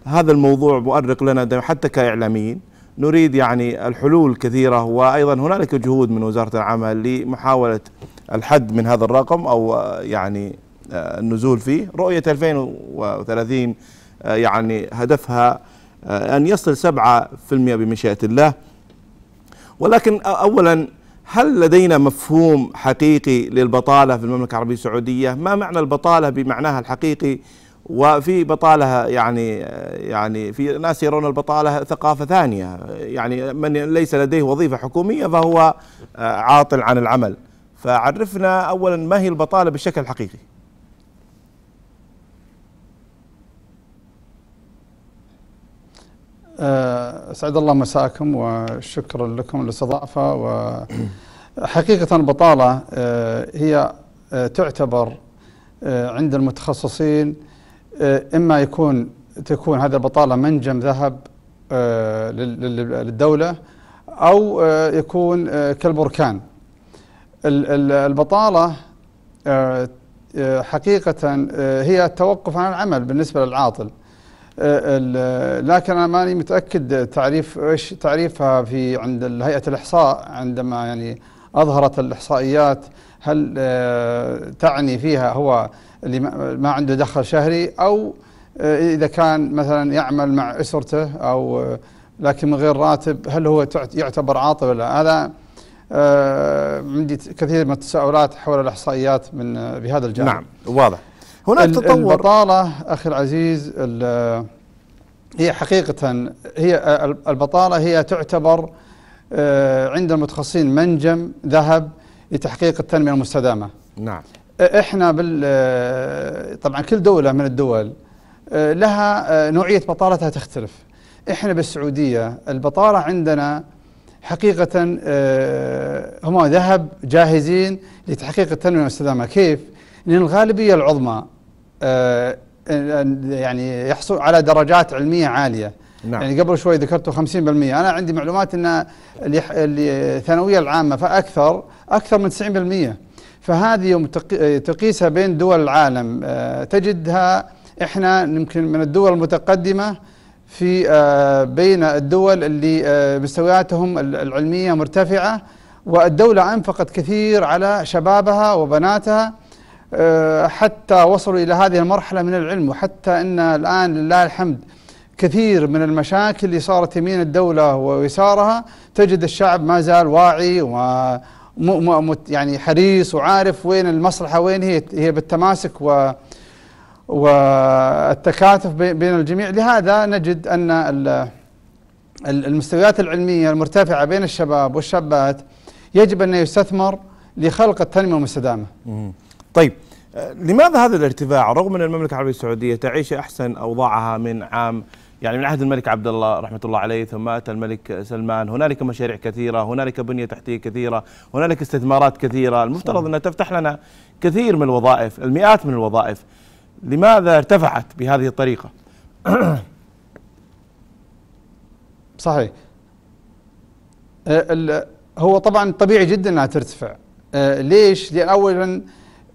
Speaker 1: هذا الموضوع مؤرق لنا حتى كإعلاميين نريد يعني الحلول كثيرة وأيضا هنالك جهود من وزارة العمل لمحاولة الحد من هذا الرقم أو آه، يعني النزول فيه رؤية 2030 يعني هدفها آه، أن يصل 7% بمشيئة الله ولكن أولا هل لدينا مفهوم حقيقي للبطالة في المملكة العربية السعودية ما معنى البطالة بمعناها الحقيقي وفي بطالة يعني يعني في ناس يرون البطالة ثقافة ثانية يعني من ليس لديه وظيفة حكومية فهو آه، عاطل عن العمل فعرفنا أولا ما هي البطالة بالشكل الحقيقي
Speaker 7: آه، اسعد الله مساكم وشكرا لكم الاستضافه وحقيقه البطاله آه، هي آه، تعتبر عند المتخصصين اما يكون تكون هذه البطاله منجم ذهب للدوله او يكون كالبركان البطاله حقيقه هي التوقف عن العمل بالنسبه للعاطل آه، لكن انا ماني متاكد تعريف ايش تعريفها في عند هيئه الاحصاء عندما يعني اظهرت الاحصائيات هل آه، تعني فيها هو اللي ما عنده دخل شهري او آه، اذا كان مثلا يعمل مع اسرته او لكن من غير راتب هل هو يعتبر عاطل ولا هذا عندي كثير من التساؤلات حول الاحصائيات من بهذا الجانب نعم واضح
Speaker 1: هناك تطور البطالة
Speaker 7: أخي العزيز هي حقيقة هي البطالة هي تعتبر آه، عند المتخصصين منجم ذهب لتحقيق التنمية المستدامة نعم آه، احنا بال طبعا كل دولة من الدول آه، لها نوعية بطالتها تختلف احنا بالسعودية البطالة عندنا حقيقة هم ذهب جاهزين لتحقيق التنمية المستدامة كيف؟ لأن الغالبية العظمى آه، آه، يعني يحصل على درجات علمية عالية نعم. يعني قبل شوي ذكرتوا 50% أنا عندي معلومات أن الثانوية العامة فأكثر أكثر من 90% فهذه يوم تقيسها بين دول العالم آه، تجدها احنا يمكن من الدول المتقدمه في بين الدول اللي مستوياتهم العلميه مرتفعه والدوله انفقت كثير على شبابها وبناتها آه، حتى وصلوا إلى هذه المرحلة من العلم وحتى أن الآن لله الحمد كثير من المشاكل اللي صارت يمين الدولة ويسارها تجد الشعب ما زال واعي و يعني حريص وعارف وين المصلحة وين هي هي بالتماسك و والتكاتف بين الجميع لهذا نجد أن المستويات العلمية المرتفعة بين الشباب والشابات
Speaker 1: يجب أن يستثمر لخلق التنمية المستدامة طيب آه، لماذا هذا الارتفاع رغم ان المملكه العربيه السعوديه تعيش احسن اوضاعها من عام يعني من عهد الملك عبد الله رحمه الله عليه ثم اتى الملك سلمان، هنالك مشاريع كثيره، هنالك بنيه تحتيه كثيره، هنالك استثمارات كثيره، المفترض انها تفتح لنا كثير من الوظائف، المئات من الوظائف. لماذا ارتفعت بهذه الطريقه؟ صحيح. آه، هو طبعا
Speaker 7: طبيعي جدا انها ترتفع. آه، ليش؟ لان اولا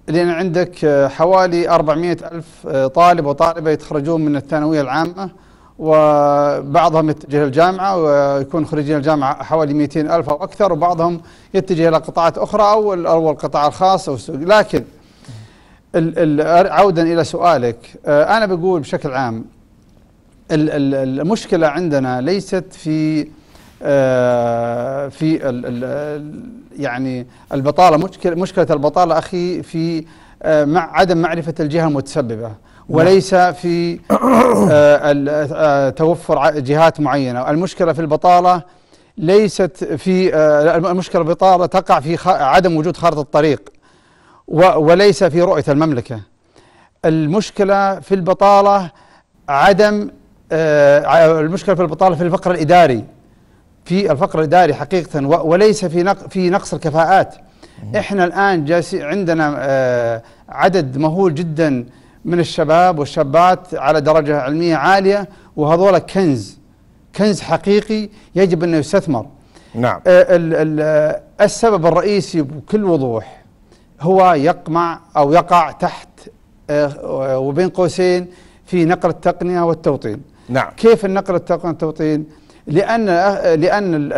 Speaker 7: لأن عندك آه، حوالي 400 ألف آه، طالب وطالبة يتخرجون من الثانوية العامة وبعضهم يتجه الجامعة ويكون خريجين الجامعة حوالي 200 ألف أو أكثر وبعضهم يتجه إلى قطاعات أخرى أو أو القطاع الخاص أو السوق لكن عودا إلى سؤالك آه، أنا بقول بشكل عام المشكلة عندنا ليست في آه، في يعني البطالة مشكلة, مشكلة البطالة أخي في آه، مع عدم معرفة الجهة المتسببة نعم. وليس في آه، توفر جهات معينة المشكلة في البطالة ليست في المشكلة البطالة تقع في عدم وجود خارطة الطريق وليس في رؤية المملكة المشكلة في البطالة عدم المشكلة في البطالة في الفقر الإداري في الفقر الاداري حقيقه وليس في في نقص الكفاءات احنا الان جالس عندنا آه، عدد مهول جدا من الشباب والشابات على درجه علميه عاليه وهذول كنز كنز حقيقي يجب انه يستثمر نعم آه، آه، السبب الرئيسي بكل وضوح هو يقمع او يقع تحت وبين قوسين في نقل التقنيه والتوطين نعم كيف النقل التقنيه والتوطين لأن أه- لأن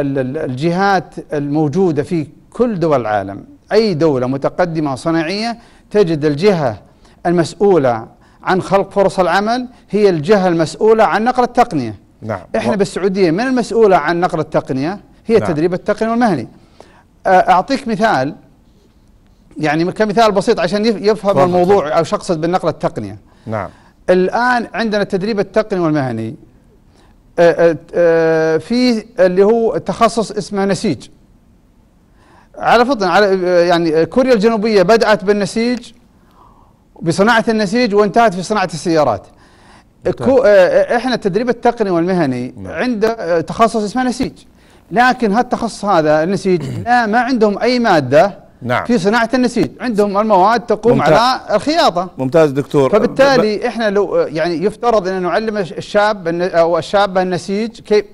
Speaker 7: الجهات الموجودة في كل دول العالم أي دولة متقدمة صناعية تجد الجهة المسؤولة عن خلق فرص العمل هي الجهة المسؤولة عن نقل التقنية نعم احنا بالسعودية من المسؤولة عن نقل التقنية هي نعم. تدريب التقني والمهني أه- أعطيك مثال يعني كمثال بسيط عشان يفهم الموضوع أو شخص بالنقل التقنية نعم الآن عندنا التدريب التقني والمهني آه، آه، آه، في اللي هو تخصص اسمه نسيج على فضل على يعني كوريا الجنوبية بدأت بالنسيج بصناعة النسيج وانتهت في صناعة السيارات كو احنا التدريب التقني والمهني نعم. عند تخصص اسمه نسيج لكن هالتخصص هذا النسيج لا ما عندهم اي ماده نعم في صناعه النسيج عندهم المواد تقوم ممتاز. على الخياطه
Speaker 1: ممتاز دكتور فبالتالي
Speaker 7: ب... احنا لو يعني يفترض ان نعلم الشاب او الشابه
Speaker 1: النسيج كيف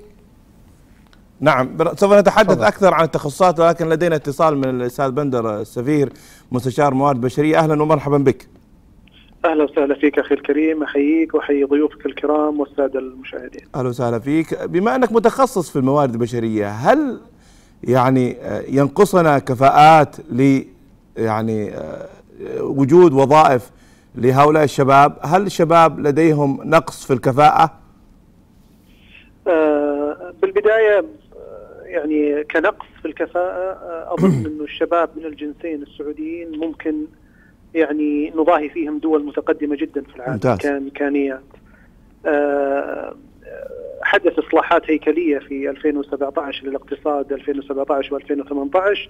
Speaker 1: نعم سوف نتحدث فضل. اكثر عن التخصصات ولكن لدينا اتصال من الاستاذ بندر السفير مستشار موارد بشريه اهلا ومرحبا بك
Speaker 8: اهلا وسهلا فيك اخي الكريم احييك واحيي ضيوفك الكرام والساده المشاهدين
Speaker 1: اهلا وسهلا فيك بما انك متخصص في الموارد البشريه هل يعني آه، ينقصنا كفاءات ل يعني آه، وجود وظائف لهؤلاء الشباب هل الشباب لديهم نقص في الكفاءة
Speaker 8: آه، بالبداية يعني كنقص في الكفاءة أظن أن الشباب من الجنسين السعوديين ممكن يعني نضاهي فيهم دول متقدمة جدا في العالم كإمكانيات كإمكانيات حدث اصلاحات هيكليه في 2017 للاقتصاد 2017 و2018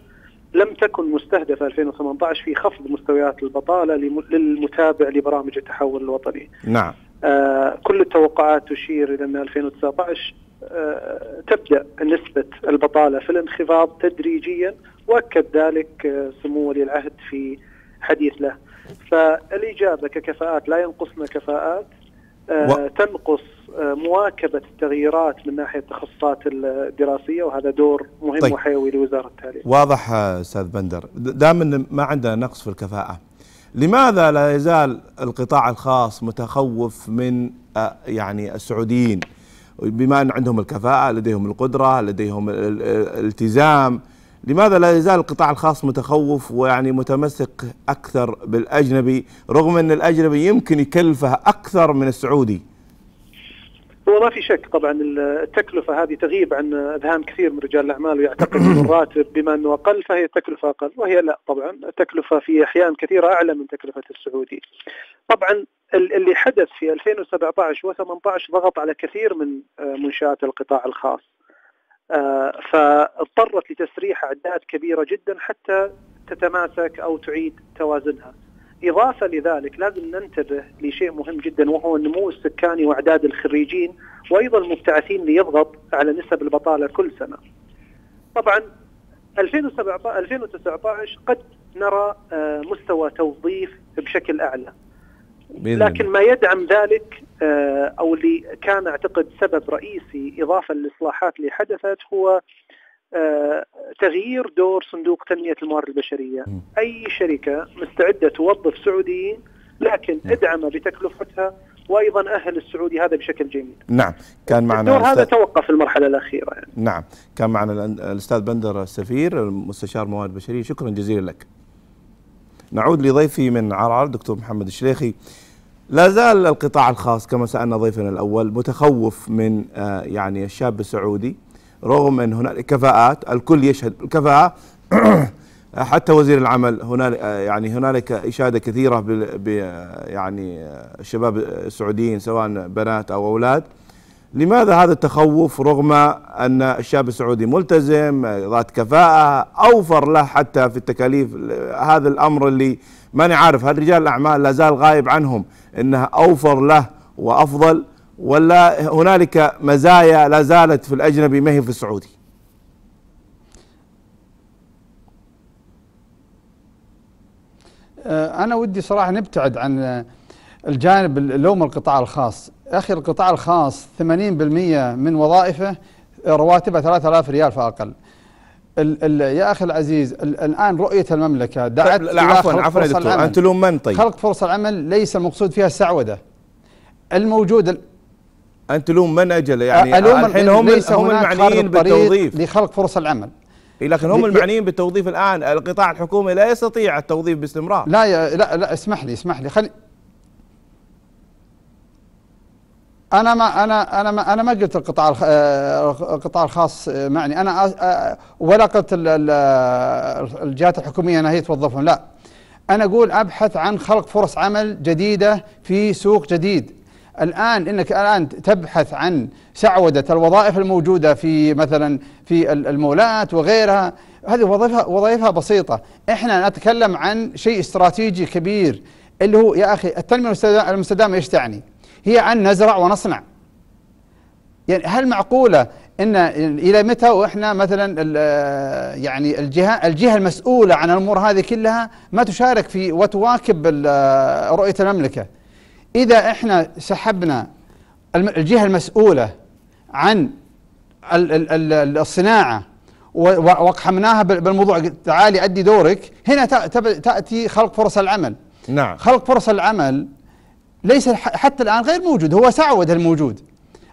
Speaker 8: لم تكن مستهدفة 2018 في خفض مستويات البطالة للمتابع لبرامج التحول الوطني نعم آه كل التوقعات تشير إلى أن 2019 آه تبدأ نسبة البطالة في الانخفاض تدريجيا وأكد ذلك آه سمو ولي العهد في حديث له فالإجابة ككفاءات لا ينقصنا كفاءات آه و... تنقص مواكبه التغييرات من ناحيه التخصصات الدراسيه وهذا دور مهم طيب. وحيوي لوزاره التعليم. واضح
Speaker 1: استاذ بندر، دام ان ما عندنا نقص في الكفاءه، لماذا لا يزال القطاع الخاص متخوف من آه، يعني السعوديين بما ان عندهم الكفاءه، لديهم القدره، لديهم الالتزام، لماذا لا يزال القطاع الخاص متخوف ويعني متمسك اكثر بالاجنبي رغم ان الاجنبي يمكن يكلفه اكثر من السعودي؟
Speaker 8: هو ما في شك طبعا التكلفه هذه تغيب عن اذهان كثير من رجال الاعمال ويعتقد ان الراتب بما انه اقل فهي تكلفه اقل وهي لا طبعا التكلفه في احيان كثيره اعلى من تكلفه السعودي. طبعا اللي حدث في 2017 و18 ضغط على كثير من آه، منشات القطاع الخاص. آه، فاضطرت لتسريح اعداد كبيره جدا حتى تتماسك او تعيد توازنها. إضافة لذلك لازم ننتبه لشيء مهم جدا وهو النمو السكاني وأعداد الخريجين وأيضا المبتعثين ليضغط على نسب البطالة كل سنة طبعا 2019 قد نرى آه، مستوى توظيف بشكل أعلى لكن ما يدعم ذلك آه، او اللي كان اعتقد سبب رئيسي اضافه للاصلاحات اللي حدثت هو آه، تغيير دور صندوق تنمية الموارد البشرية أي شركة مستعدة توظف سعوديين لكن ادعمه نعم. بتكلفتها وايضا اهل السعودي هذا بشكل جميل.
Speaker 1: نعم، كان معنا الدور هذا
Speaker 8: توقف في المرحله الاخيره يعني.
Speaker 1: نعم، كان معنا الاستاذ بندر السفير مستشار موارد بشريه، شكرا جزيلا لك. نعود لضيفي من عرعر دكتور محمد الشليخي. لا زال القطاع الخاص كما سالنا ضيفنا الاول متخوف من آه، يعني الشاب السعودي رغم أن هنالك كفاءات الكل يشهد بالكفاءة حتى وزير العمل هنالك يعني هنالك إشادة كثيرة ب يعني الشباب السعوديين سواء بنات أو أولاد لماذا هذا التخوف رغم أن الشاب السعودي ملتزم ذات كفاءة أوفر له حتى في التكاليف هذا الأمر اللي ماني عارف هل رجال الأعمال لا زال غايب عنهم أنها أوفر له وأفضل ولا هنالك مزايا لا زالت في الاجنبي ما هي في السعودي؟ آه، انا ودي صراحه نبتعد عن
Speaker 7: آه، الجانب لوم القطاع الخاص، اخي القطاع الخاص 80% من وظائفه آه، رواتبها 3000 ريال فاقل. الـ الـ يا اخي العزيز الان رؤيه المملكه دعت طيب، لا عفوا عفوا دكتور انت لوم من طيب؟ خلق فرص العمل ليس المقصود فيها السعوده. الموجود
Speaker 1: يعني ان تلوم من
Speaker 7: اجل يعني ألوم الحين هم هم المعنيين بالتوظيف لخلق فرص العمل إيه، لكن هم المعنيين
Speaker 1: بالتوظيف الان القطاع الحكومي لا يستطيع التوظيف باستمرار لا يا لا لا اسمح لي اسمح لي خلي
Speaker 7: انا ما انا انا ما انا ما قلت القطاع آه، القطاع الخاص معني انا ولا قلت الجهات الحكوميه انها هي توظفهم لا انا اقول ابحث عن خلق فرص عمل جديده في سوق جديد الآن أنك الآن تبحث عن سعودة الوظائف الموجودة في مثلا في المولات وغيرها هذه وظيفها وظائفها بسيطة احنا نتكلم عن شيء استراتيجي كبير اللي هو يا أخي التنمية المستدامة ايش تعني هي عن نزرع ونصنع يعني هل معقولة ان الى متى واحنا مثلا يعني الجهه الجهه المسؤوله عن الامور هذه كلها ما تشارك في وتواكب رؤيه المملكه إذا إحنا سحبنا الجهة المسؤولة عن الصناعة وقحمناها بالموضوع تعالي أدي دورك هنا تأتي خلق فرص العمل نعم خلق فرص العمل ليس حتى الآن غير موجود هو سعودة الموجود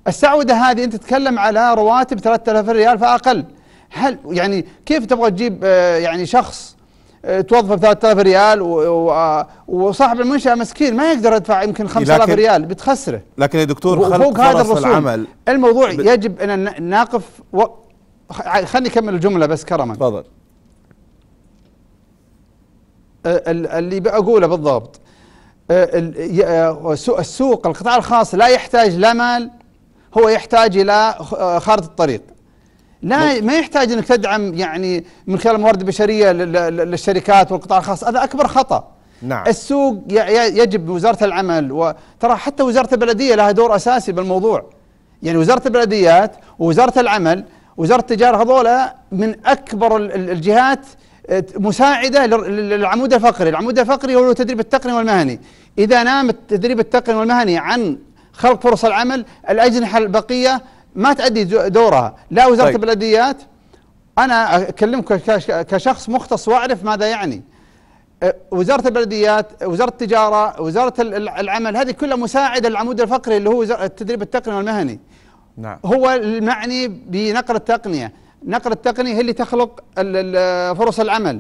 Speaker 7: السعودة هذه أنت تتكلم على رواتب 3000 ريال فأقل هل يعني كيف تبغى تجيب آه، يعني شخص توظفه ب 3000 ريال آه، وصاحب المنشاه مسكين ما يقدر يدفع يمكن 5000 ريال
Speaker 1: بتخسره لكن يا دكتور خلق هذا الرسوم العمل
Speaker 7: الموضوع يجب ان نقف و... خليني اكمل الجمله بس كرما تفضل آه، اللي بقوله بالضبط آه، السوق القطاع الخاص لا يحتاج لا مال هو يحتاج الى خارطه الطريق لا ما يحتاج انك تدعم يعني من خلال الموارد البشريه للشركات والقطاع الخاص هذا اكبر خطا نعم السوق يجب وزاره العمل وترى حتى وزاره البلديه لها دور اساسي بالموضوع يعني وزاره البلديات ووزاره العمل وزاره التجاره هذولا من اكبر الجهات آه، مساعده للعمود الفقري، العمود الفقري هو التدريب التقني والمهني، اذا نام التدريب التقني والمهني عن خلق فرص العمل الاجنحه البقيه ما تؤدي دورها لا وزارة طيب. البلديات أنا أكلمك كشخص مختص وأعرف ماذا يعني أه، وزارة البلديات وزارة التجارة وزارة العمل هذه كلها مساعدة للعمود الفقري اللي هو التدريب التقني والمهني نعم. هو المعني بنقل التقنية نقل التقنية هي اللي تخلق فرص العمل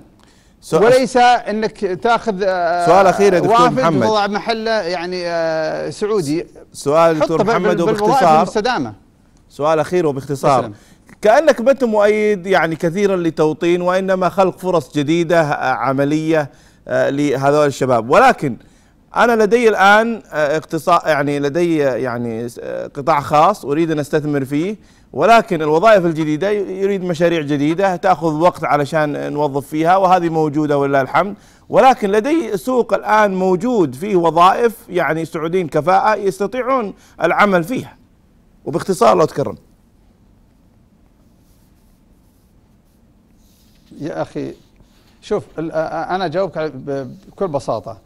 Speaker 7: سؤال وليس انك تاخذ أه، سؤال اخير يا دكتور محمد وضع محله يعني أه، سعودي
Speaker 1: سؤال دكتور محمد وباختصار سؤال أخير وباختصار مثلاً. كأنك انت مؤيد يعني كثيرا لتوطين وإنما خلق فرص جديدة آه، عملية آه، لهذول الشباب ولكن أنا لدي الآن آه، اقتصاء يعني لدي يعني قطاع خاص أريد أن أستثمر فيه ولكن الوظائف الجديدة يريد مشاريع جديدة تأخذ وقت علشان نوظف فيها وهذه موجودة ولله الحمد ولكن لدي سوق الآن موجود فيه وظائف يعني سعوديين كفاءة يستطيعون العمل فيها وباختصار لو تكرم يا اخي
Speaker 7: شوف انا اجاوبك بكل بساطه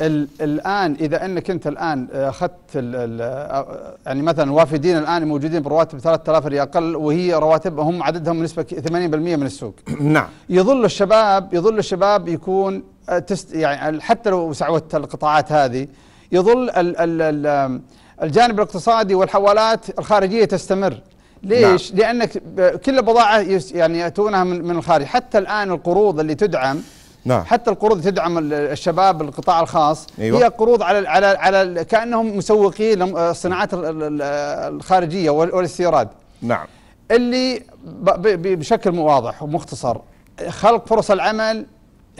Speaker 7: الان اذا انك انت الان اخذت يعني مثلا وافدين الان موجودين برواتب 3000 ريال اقل وهي رواتبهم عددهم نسبه 80% من السوق نعم يظل الشباب يظل الشباب يكون تست يعني حتى لو سعوت القطاعات هذه يظل ال ال ال الجانب الاقتصادي والحوالات الخارجيه تستمر ليش؟ نعم. لانك كل بضاعه يعني ياتونها من, من الخارج حتى الان القروض اللي تدعم نعم. حتى القروض تدعم الشباب القطاع الخاص أيوة. هي قروض على على على كانهم مسوقين للصناعات الخارجيه والاستيراد نعم اللي بشكل واضح ومختصر خلق فرص العمل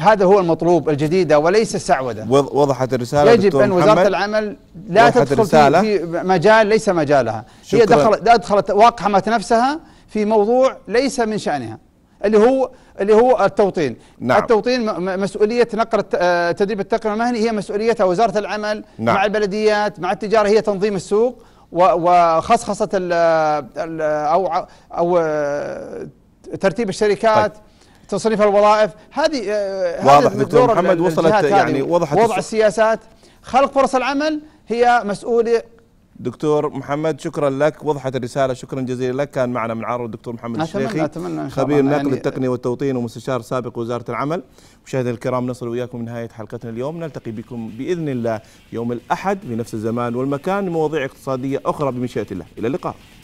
Speaker 7: هذا هو المطلوب الجديدة وليس السعودة وضحت الرسالة يجب أن وزارة العمل لا تدخل الرسالة في مجال ليس مجالها هي دخلت أدخلت واقحمت نفسها في موضوع ليس من شأنها اللي هو اللي هو التوطين نعم. التوطين مسؤوليه نقل آه، تدريب التقنيه المهني هي مسؤوليتها وزاره العمل نعم. مع البلديات مع التجاره هي تنظيم السوق وخصخصه الـ او او آه، ترتيب الشركات طيب. تصريف الوظائف هذه آه، واضح دكتور محمد وصلت يعني وضحت وضع السياسات خلق فرص العمل هي مسؤوليه
Speaker 1: دكتور محمد شكرا لك وضحت الرسالة شكرا جزيلا لك كان معنا من عرض الدكتور محمد أتمنى الشيخي أتمنى خبير نقل يعني التقنية والتوطين ومستشار سابق وزارة العمل مشاهدينا الكرام نصل وإياكم لنهاية حلقتنا اليوم نلتقي بكم بإذن الله يوم الأحد بنفس الزمان والمكان مواضيع اقتصادية أخرى بمشيئة الله إلى اللقاء